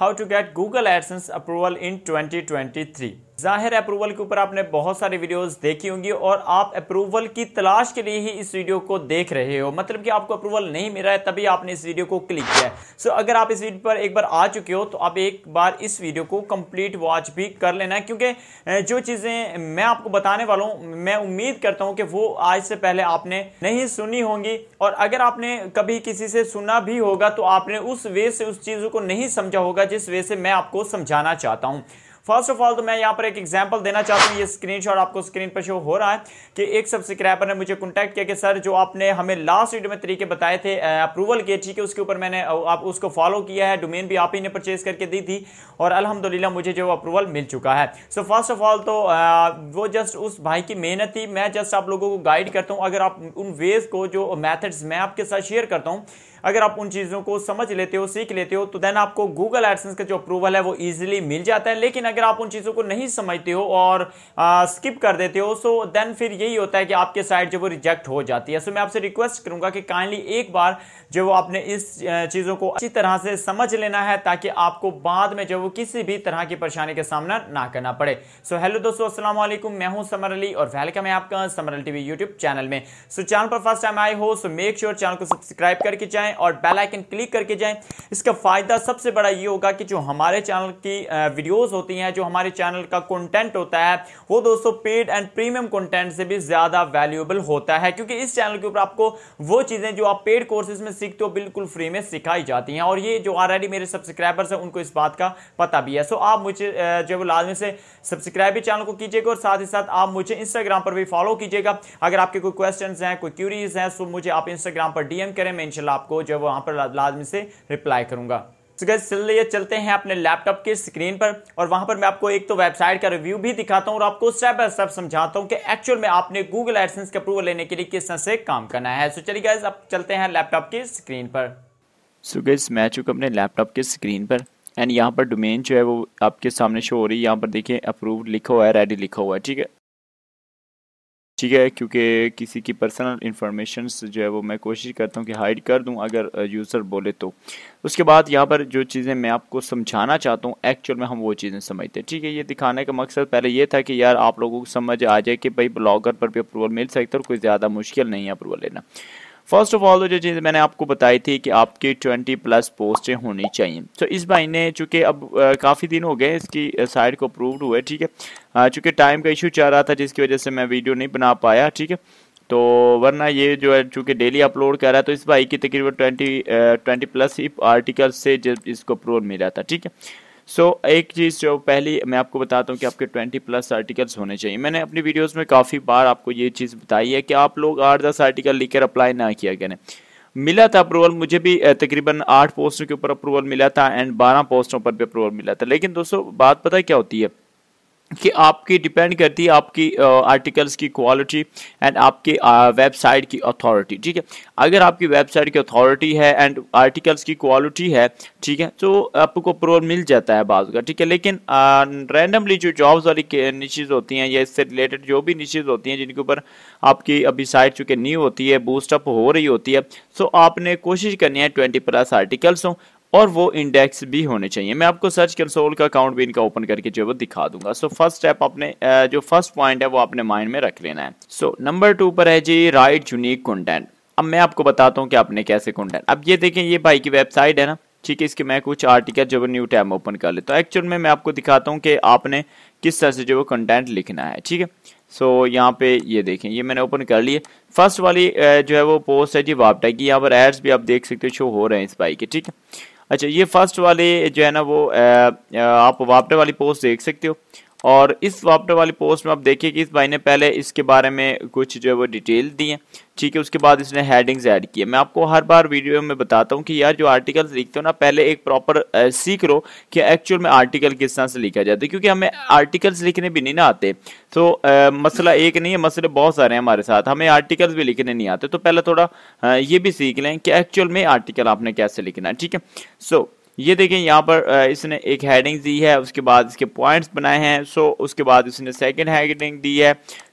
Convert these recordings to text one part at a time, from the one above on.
how to get Google AdSense approval in 2023 जाहिर approval के ऊपर आपने बहुत सारी वीडियोस देखी होंगी और आप अप्रूवल की तलाश के लिए ही इस वीडियो को देख रहे हो मतलब कि आपको अप्रूवल नहीं मिल रहा है तभी आपने इस वीडियो को क्लिक किया है सो so, अगर आप इस वीडियो पर एक बार आ चुके हो तो आप एक बार इस वीडियो को कंप्लीट वॉच भी कर लेना क्योंकि जो चीज़ें मैं आपको बताने वाला हूँ मैं उम्मीद करता हूँ कि वो आज से पहले आपने नहीं सुनी होंगी और अगर आपने कभी किसी से सुना भी होगा तो आपने उस वे से उस चीज़ को नहीं समझा होगा जिस वे से मैं आपको समझाना चाहता हूं फर्स्ट ऑफ ऑल तो मैं यहाँ पर एक एग्जांपल देना चाहता हूँ ये स्क्रीनशॉट आपको स्क्रीन पर शो हो रहा है कि एक सब्सक्राइबर ने मुझे कॉन्टैक्ट किया कि सर जो आपने हमें लास्ट वीडियो में तरीके बताए थे अप्रूवल के ठीक है उसके ऊपर मैंने आप उसको फॉलो किया है डोमेन भी आप ही ने परचेज करके दी थी और अलहमदिल्ला मुझे जो अप्रूवल मिल चुका है सो फर्स्ट ऑफ ऑल तो आ, वो जस्ट उस भाई की मेहनत थी मैं जस्ट आप लोगों को गाइड करता हूँ अगर आप उन वेज को जो मैथड्स मैं आपके साथ शेयर करता हूँ अगर आप उन चीज़ों को समझ लेते हो सीख लेते हो तो देन आपको गूगल एडसेंस का जो अप्रूवल है वो ईजिली मिल जाता है लेकिन अगर आप उन चीज़ों को नहीं समझते हो और स्किप कर देते हो सो देन फिर यही होता है कि आपके साइट जो वो रिजेक्ट हो जाती है सो मैं आपसे रिक्वेस्ट करूंगा कि काइंडली एक बार जो वो आपने इस चीज़ों को अच्छी तरह से समझ लेना है ताकि आपको बाद में जो वो किसी भी तरह की परेशानी का सामना ना करना पड़े सो हेलो दोस्तों असलम मैं हूं समर अली और वेलकम है आपका Samar Ali TV YouTube channel में सो चैनल पर फर्स्ट टाइम आई हो सो मेक श्योर चैनल को सब्सक्राइब करके जाए जाएं और बेल आइकन क्लिक करके जाएं इसका फ़ायदा सबसे बड़ा ये होगा कि जो हमारे चैनल की वीडियोस होती हैं जो हमारे चैनल का कंटेंट होता है वो दोस्तों पेड एंड प्रीमियम कंटेंट से भी ज़्यादा वैल्यूएबल होता है क्योंकि इस चैनल के ऊपर आपको वो चीज़ें जो आप पेड कोर्सेज में सीखते हो बिल्कुल फ्री में सिखाई जाती हैं और ये जो ऑलरेडी मेरे सब्सक्राइबर्स हैं उनको इस बात का पता भी है सो आप मुझे जो है लाजमी से सब्सक्राइब भी चैनल को कीजिएगा और साथ ही साथ आप मुझे इंस्टाग्राम पर भी फॉलो कीजिएगा अगर आपके कोई क्वेश्चन हैं कोई क्यूरीज हैं सो मुझे आप इंस्टाग्राम पर डीएम करें मैं इंशाल्लाह आपको जो है वहाँ पर लाजमी से रिप्लाई करूँगा तो गैस चलिए चलते हैं अपने लैपटॉप के स्क्रीन पर और वहां पर मैं आपको एक तो वेबसाइट का रिव्यू भी दिखाता हूं और आपको स्टेप बाय स्टेप समझाता हूं कि एक्चुअल में आपने गूगल एडसेंस के अप्रूवल लेने के लिए किस तरह से काम करना है सो चलिए गैस अब चलते हैं लैपटॉप के स्क्रीन पर सो गैस मैं चुका अपने लैपटॉप के स्क्रीन पर एंड यहाँ पर डोमेन जो है वो आपके सामने शो हो रही है यहाँ पर देखिए अप्रूव लिखा हुआ है रेडी लिखा हुआ है ठीक है ठीक है क्योंकि किसी की पर्सनल इन्फॉर्मेशन जो है वो मैं कोशिश करता हूँ कि हाइड कर दूँ अगर यूज़र बोले तो उसके बाद यहाँ पर जो चीज़ें मैं आपको समझाना चाहता हूँ एक्चुअल में हम वो चीज़ें समझते हैं ठीक है ये दिखाने का मकसद पहले ये था कि यार आप लोगों को समझ आ जाए कि भाई ब्लॉगर पर भी अप्रूवल मिल सकता है और कोई ज़्यादा मुश्किल नहीं है अप्रूवल लेना फर्स्ट ऑफ ऑल जो चीज़ मैंने आपको बताई थी कि आपकी 20 प्लस पोस्टें होनी चाहिए तो so, इस भाई ने चूँकि अब काफ़ी दिन हो गए इसकी साइड को अप्रूव्ड हुए ठीक है चूँकि टाइम का इशू चल रहा था जिसकी वजह से मैं वीडियो नहीं बना पाया ठीक है तो वरना ये जो है चूँकि डेली अपलोड कर रहा है तो इस भाई की तकरीबन ट्वेंटी ट्वेंटी प्लस ही आर्टिकल से जब इसको अप्रूवल मिला था ठीक है सो so, एक चीज़ जो पहली मैं आपको बताता हूँ कि आपके 20 प्लस आर्टिकल्स होने चाहिए मैंने अपनी वीडियोस में काफ़ी बार आपको ये चीज़ बताई है कि आप लोग आठ दस आर्टिकल लिखकर अप्लाई ना किया करें मिला था अप्रूवल मुझे भी तकरीबन आठ पोस्टों के ऊपर अप्रूवल मिला था एंड बारह पोस्टों पर भी अप्रूवल मिला था लेकिन दोस्तों बात पता क्या होती है कि आपकी डिपेंड करती है आपकी आर्टिकल्स की क्वालिटी एंड आपके वेबसाइट की अथॉरिटी ठीक है अगर आपकी वेबसाइट की अथॉरिटी है एंड आर्टिकल्स की क्वालिटी है ठीक है तो आपको अप्रूवल मिल जाता है बाजू का ठीक है लेकिन रैंडमली जो जॉब्स वाली निशेज होती हैं या इससे रिलेटेड जो भी निशेज होती हैं जिनके ऊपर आपकी अभी साइट चूँकि न्यू होती है बूस्टअप हो रही होती है सो आपने कोशिश करनी है ट्वेंटी प्लस आर्टिकल्स हों और वो इंडेक्स भी होने चाहिए मैं आपको सर्च कंसोल का अकाउंट भी इनका ओपन करके जो है वो दिखा दूंगा सो फर्स्ट स्टेप अपने जो फर्स्ट पॉइंट है वो अपने माइंड में रख लेना है सो नंबर टू पर है जी राइट यूनिक कंटेंट अब मैं आपको बताता हूँ कि आपने कैसे कंटेंट अब ये देखें ये भाई की वेबसाइट है ना ठीक है इसके मैं कुछ आर्टिकल जो न्यू टैब ओपन कर लेता हूँ एक्चुअल में मैं आपको दिखाता हूँ कि आपने किस तरह से जो कंटेंट लिखना है ठीक है सो so, यहाँ पे ये देखें ये मैंने ओपन कर लिए फर्स्ट वाली जो है वो पोस्ट है जी वापटा की यहाँ पर एड्स भी आप देख सकते हो शो हो रहे हैं इस बाइक के ठीक है अच्छा ये फर्स्ट वाले जो है ना वो आ, आप वापटे वाली पोस्ट देख सकते हो और इस वापटर वाली पोस्ट में आप देखिए कि इस भाई ने पहले इसके बारे में कुछ जो है वो डिटेल दी है ठीक है उसके बाद इसने हेडिंग्स ऐड किए मैं आपको हर बार वीडियो में बताता हूँ कि यार जो आर्टिकल्स लिखते हो ना पहले एक प्रॉपर सीख लो कि एक्चुअल में आर्टिकल किस तरह से लिखा जाता है क्योंकि हमें आर्टिकल्स लिखने भी नहीं ना आते तो आ, मसला एक नहीं है मसले बहुत सारे हैं हमारे साथ हमें आर्टिकल्स भी लिखने नहीं आते तो पहले थोड़ा आ, ये भी सीख लें कि एक्चुअल में आर्टिकल आपने कैसे लिखना है ठीक है सो ये देखें यहाँ पर इसने एक हेडिंग दी है उसके बाद इसके पॉइंट्स बनाए हैं सो उसके बाद इसने सेकंड हेडिंग दी है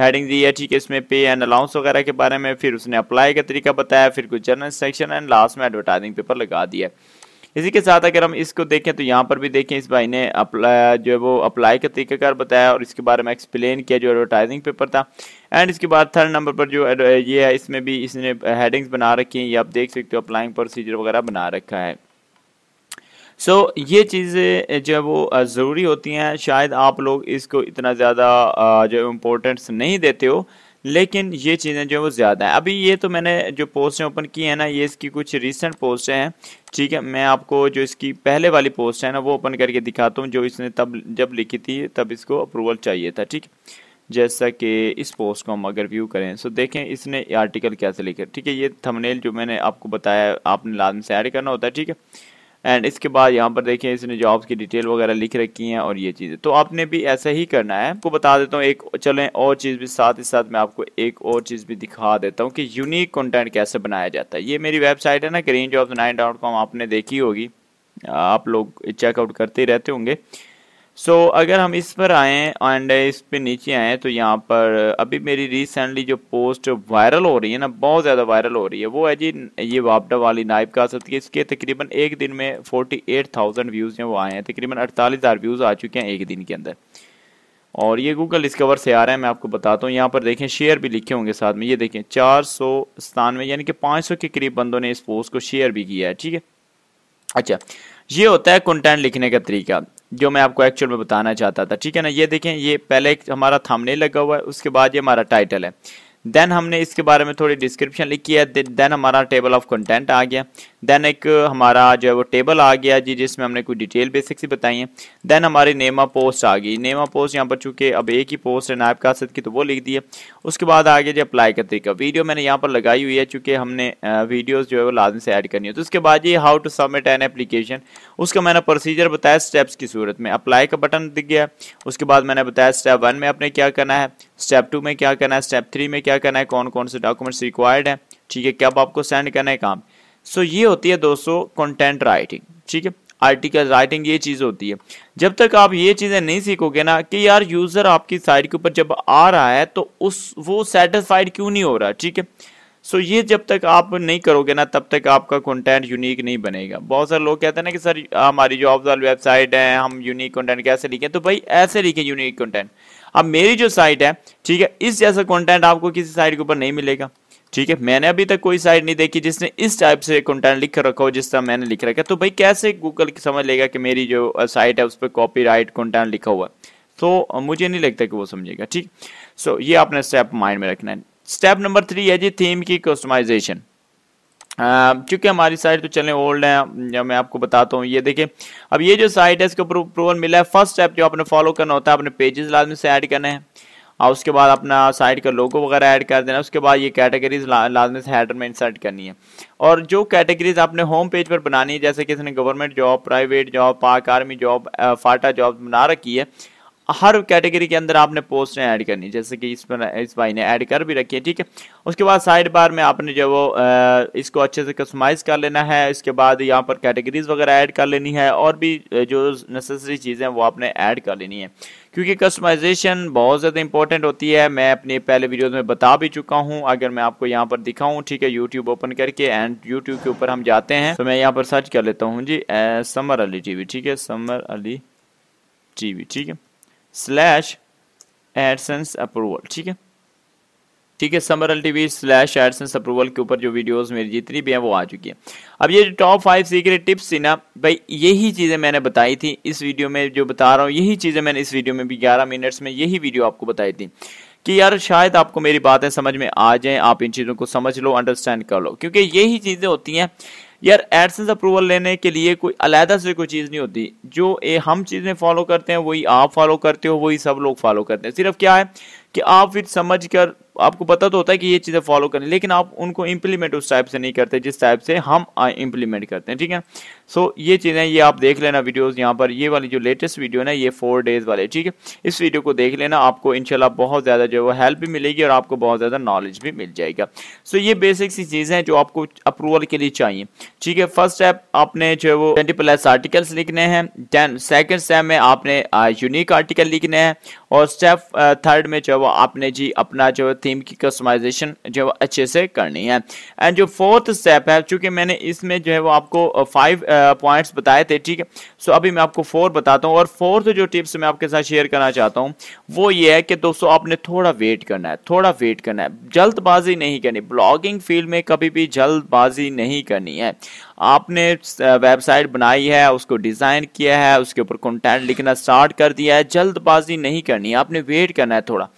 हेडिंग दी है ठीक है इसमें पे एंड अलाउंस वगैरह के बारे में फिर उसने अप्लाई का तरीका बताया फिर कुछ जर्नल सेक्शन एंड लास्ट में एडवर्टाइजिंग पेपर लगा दिया इसी के साथ अगर हम इसको देखें तो यहाँ पर भी देखें इस भाई ने अप्लाई जो है वो अप्लाई का तरीकाकार बताया और इसके बारे में एक्सप्लेन किया जो एडवर्टाइजिंग पेपर था एंड इसके बाद थर्ड नंबर पर जो ये है इसमें भी इसने हेडिंग्स बना रखी हैं ये आप देख सकते हो अप्लाइंग प्रोसीजर वगैरह बना रखा है सो so, ये चीज़ें जो है वो ज़रूरी होती हैं शायद आप लोग इसको इतना ज़्यादा जो इम्पोर्टेंस नहीं देते हो लेकिन ये चीज़ें जो है वो ज़्यादा हैं अभी ये तो मैंने जो पोस्टें ओपन की हैं ना ये इसकी कुछ रिसेंट पोस्टें हैं ठीक है मैं आपको जो इसकी पहले वाली पोस्ट है ना वो ओपन करके दिखाता हूँ जो इसने तब जब लिखी थी तब इसको अप्रूवल चाहिए था ठीक जैसा कि इस पोस्ट को हम अगर व्यू करें सो देखें इसने आर्टिकल कैसे लिखा ठीक है ये थमनेल जो मैंने आपको बताया आपने लाजम से ऐड करना होता है ठीक है एंड इसके बाद यहाँ पर देखें इसने जॉब्स की डिटेल वगैरह लिख रखी हैं और ये चीज़ें तो आपने भी ऐसा ही करना है आपको बता देता हूँ एक चलें और चीज़ भी साथ ही साथ मैं आपको एक और चीज़ भी दिखा देता हूँ कि यूनिक कंटेंट कैसे बनाया जाता है ये मेरी वेबसाइट है ना करीन जॉब्स नाइन डॉट कॉम आपने देखी होगी आप लोग चेकआउट करते ही रहते होंगे सो so, अगर हम इस पर आएँ एंड इस पे नीचे आएँ तो यहाँ पर अभी मेरी रिसेंटली जो पोस्ट वायरल हो रही है ना बहुत ज़्यादा वायरल हो रही है वो है जी ये वापडा वाली नाइब का असद इसके तकरीबन एक दिन में 48,000 व्यूज़ हैं वो आए हैं तकरीबन अड़तालीस हज़ार व्यूज़ आ चुके हैं एक दिन के अंदर और ये गूगल डिस्कवर से आ रहा है मैं आपको बताता हूँ यहाँ पर देखें शेयर भी लिखे होंगे साथ में ये देखें चार सौ सतानवे यानी कि पाँच सौ के करीब बंदों ने इस पोस्ट को शेयर भी किया है ठीक है अच्छा ये होता है कंटेंट लिखने का तरीका जो मैं आपको एक्चुअल में बताना चाहता था ठीक है ना ये देखें ये पहले एक हमारा थामने लगा हुआ है उसके बाद ये हमारा टाइटल है देन हमने इसके बारे में थोड़ी डिस्क्रिप्शन लिखी है देन हमारा टेबल ऑफ कंटेंट आ गया देन एक हमारा जो है वो टेबल आ गया जी जिसमें हमने कुछ डिटेल बेसिक्स ही बताई हैं देन हमारी नेमा पोस्ट आ गई नेमा पोस्ट यहाँ पर चूंकि अब एक ही पोस्ट है नायब कासद की तो वो लिख दी है उसके बाद आ गया जी अप्लाई का तरीका वीडियो मैंने यहाँ पर लगाई हुई है चूंकि हमने वीडियोज़ जो है वो लाजम से ऐड करनी है तो उसके बाद ये how to submit an application उसका मैंने प्रोसीजर बताया स्टेप्स की सूरत में अप्लाई का बटन दिख गया उसके बाद मैंने बताया स्टेप वन में आपने क्या करना है स्टेप टू में क्या करना है स्टेप थ्री में क्या करना है कौन कौन से डॉक्यूमेंट्स रिक्वायर्ड हैं ठीक है कब आपको सेंड करना है काम सो ये होती है दोस्तों कंटेंट राइटिंग ठीक है आर्टिकल राइटिंग ये चीज़ होती है जब तक आप ये चीज़ें नहीं सीखोगे ना कि यार यूज़र आपकी साइट के ऊपर जब आ रहा है तो उस वो सेटिस्फाइड क्यों नहीं हो रहा ठीक है सो ये जब तक आप नहीं करोगे ना तब तक आपका कंटेंट यूनिक नहीं बनेगा बहुत सारे लोग कहते हैं ना कि सर हमारी जो वाली वेबसाइट है हम यूनिक कंटेंट कैसे लिखें तो भाई ऐसे लिखें यूनिक कंटेंट अब मेरी जो साइट है ठीक है इस जैसा कंटेंट आपको किसी साइट के ऊपर नहीं मिलेगा ठीक है मैंने अभी तक कोई साइट नहीं देखी जिसने इस टाइप से कंटेंट लिख रखा हो जिस तरह मैंने लिख रखा है तो भाई कैसे गूगल समझ लेगा कि मेरी जो साइट है उस पर कॉपी राइट कॉन्टेंट लिखा हुआ है तो मुझे नहीं लगता कि वो समझेगा ठीक सो so, ये आपने स्टेप माइंड में रखना है स्टेप नंबर थ्री है जी थीम की कस्टमाइजेशन क्योंकि uh, हमारी साइट तो चलें ओल्ड है या मैं आपको बताता हूँ ये देखें अब ये जो साइट है इसके ऊपर अप्रूवल मिला है फर्स्ट स्टेप जो आपने फॉलो करना होता है अपने पेजेस लाजमी से ऐड करने हैं और उसके बाद अपना साइट का लोगो वगैरह ऐड कर देना उसके बाद ये कैटेगरीज ला, लाजमी से हेडर में इंसर्ट करनी है और जो कैटेगरीज आपने होम पेज पर बनानी है जैसे कि इसने government job private job Pak army job FATA job बना रखी है हर कैटेगरी के अंदर आपने पोस्टें ऐड करनी जैसे कि इस पर इस भाई ने ऐड कर भी रखी है ठीक है उसके बाद साइड बार में आपने जो वो इसको अच्छे से कस्टमाइज़ कर लेना है इसके बाद यहाँ पर कैटेगरीज वगैरह ऐड कर लेनी है और भी जो नेसेसरी चीज़ें वो आपने ऐड कर लेनी है क्योंकि कस्टमाइजेशन बहुत ज़्यादा इंपॉर्टेंट होती है मैं अपने पहले वीडियोज में बता भी चुका हूँ अगर मैं आपको यहाँ पर दिखाऊँ ठीक है यूट्यूब ओपन करके एंड यूट्यूब के ऊपर हम जाते हैं तो मैं यहाँ पर सर्च कर लेता हूँ जी समर अली टी ठीक है समर अली टी ठीक है स्लैश एडसेंस अप्रूवल ठीक है ठीक है Samar L TV slash AdSense approval के ऊपर जो वीडियोस मेरी जितनी भी हैं वो आ चुकी हैं अब ये जो टॉप फाइव सीक्रेट टिप्स थी ना भाई यही चीज़ें मैंने बताई थी इस वीडियो में जो बता रहा हूँ यही चीज़ें मैंने इस वीडियो में भी ग्यारह मिनट्स में यही वीडियो आपको बताई थी कि यार शायद आपको मेरी बातें समझ में आ जाएं आप इन चीज़ों को समझ लो अंडरस्टैंड कर लो क्योंकि यही चीज़ें होती हैं यार एडसेंस अप्रूवल लेने के लिए कोई अलहदा से कोई चीज़ नहीं होती जो ए, हम चीज़ें फॉलो करते हैं वही आप फॉलो करते हो वही सब लोग फॉलो करते हैं सिर्फ क्या है कि आप फिर समझ कर आपको पता तो होता है कि ये चीज़ें फॉलो करें लेकिन आप उनको इम्प्लीमेंट उस टाइप से नहीं करते जिस टाइप से हम इम्प्लीमेंट करते हैं ठीक है सो so, ये चीज़ें ये आप देख लेना वीडियोस यहाँ पर ये वाली जो लेटेस्ट वीडियो ना ये फोर डेज वाले ठीक है इस वीडियो को देख लेना आपको इनशाला बहुत ज़्यादा जो है वो हेल्प भी मिलेगी और आपको बहुत ज़्यादा नॉलेज भी मिल जाएगा सो so, ये बेसिक सी चीज़ें हैं जो आपको अप्रूवल के लिए चाहिए ठीक है फर्स्ट स्टेप आपने जो है वो ट्वेंटी प्लस आर्टिकल्स लिखने हैं देन सेकेंड स्टेप में आपने यूनिक आर्टिकल लिखने हैं और स्टेप थर्ड में जो है वो आपने जी अपना जो थीम की कस्टमाइजेशन जो अच्छे से करनी है एंड जो फोर्थ स्टेप है चूंकि मैंने इसमें जो है वो आपको फाइव पॉइंट्स बताए थे ठीक है सो अभी मैं आपको फोर बताता हूँ और फोर्थ जो टिप्स मैं आपके साथ शेयर करना चाहता हूँ वो ये है कि दोस्तों आपने थोड़ा वेट करना है थोड़ा वेट करना है जल्दबाजी नहीं करनी ब्लॉगिंग फील्ड में कभी भी जल्दबाजी नहीं करनी है आपने वेबसाइट बनाई है उसको डिज़ाइन किया है उसके ऊपर कंटेंट लिखना स्टार्ट कर दिया है जल्दबाजी नहीं करनी आपने वेट करना है थोड़ा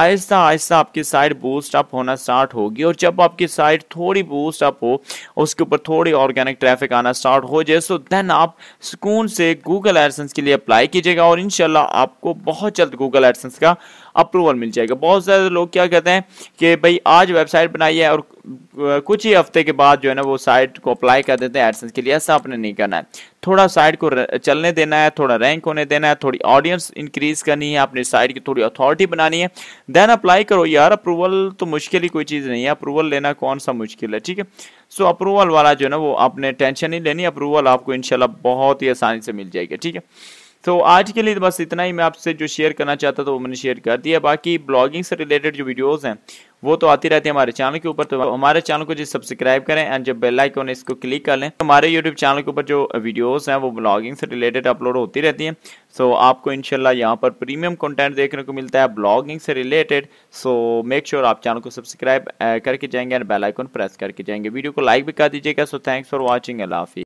आहिस्ता आहिस्ता आपकी साइड बूस्ट अप होना स्टार्ट होगी और जब आपकी साइड थोड़ी बूस्ट अप हो उसके ऊपर थोड़ी ऑर्गेनिक ट्रैफिक आना स्टार्ट हो जाए सो देन आप सुकून से गूगल एडसेंस के लिए अप्लाई कीजिएगा और इनशाला आपको बहुत जल्द गूगल एडसेंस का अप्रूवल मिल जाएगा बहुत सारे लोग क्या कहते हैं कि भाई आज वेबसाइट बनाई है और कुछ ही हफ्ते के बाद जो है ना वो साइट को अप्लाई कर देते हैं एडसेंस के लिए ऐसा आपने नहीं करना है थोड़ा साइट को चलने देना है थोड़ा रैंक होने देना है थोड़ी ऑडियंस इंक्रीज करनी है अपनी साइट की थोड़ी अथॉरिटी बनानी है देन अप्लाई करो यार अप्रूवल तो मुश्किल ही कोई चीज़ नहीं है अप्रूवल लेना कौन सा मुश्किल है ठीक है सो अप्रूवल वाला जो है ना वो आपने टेंशन नहीं लेनी अप्रूवल आपको इनशाला बहुत ही आसानी से मिल जाएगी ठीक है तो आज के लिए बस इतना ही मैं आपसे जो शेयर करना चाहता था वो मैंने शेयर कर दिया बाकी ब्लॉगिंग से रिलेटेड जो वीडियोस हैं वो तो आती रहती है हमारे चैनल के ऊपर तो हमारे चैनल को जो सब्सक्राइब करें एंड जब बेल आइकॉन है इसको क्लिक कर लें तो हमारे यूट्यूब चैनल के ऊपर जो वीडियोस हैं वो ब्लॉगिंग से रिलेटेड अपलोड होती रहती हैं सो so, आपको इनशाला यहाँ पर प्रीमियम कंटेंट देखने को मिलता है ब्लॉगिंग से रिलेटेड सो मेक श्योर आप चैनल को सब्सक्राइब करके जाएंगे एंड बेलाइकॉन प्रेस करके जाएंगे वीडियो को लाइक भी कर दीजिएगा सो थैंक्स फॉर वॉचिंग हाफी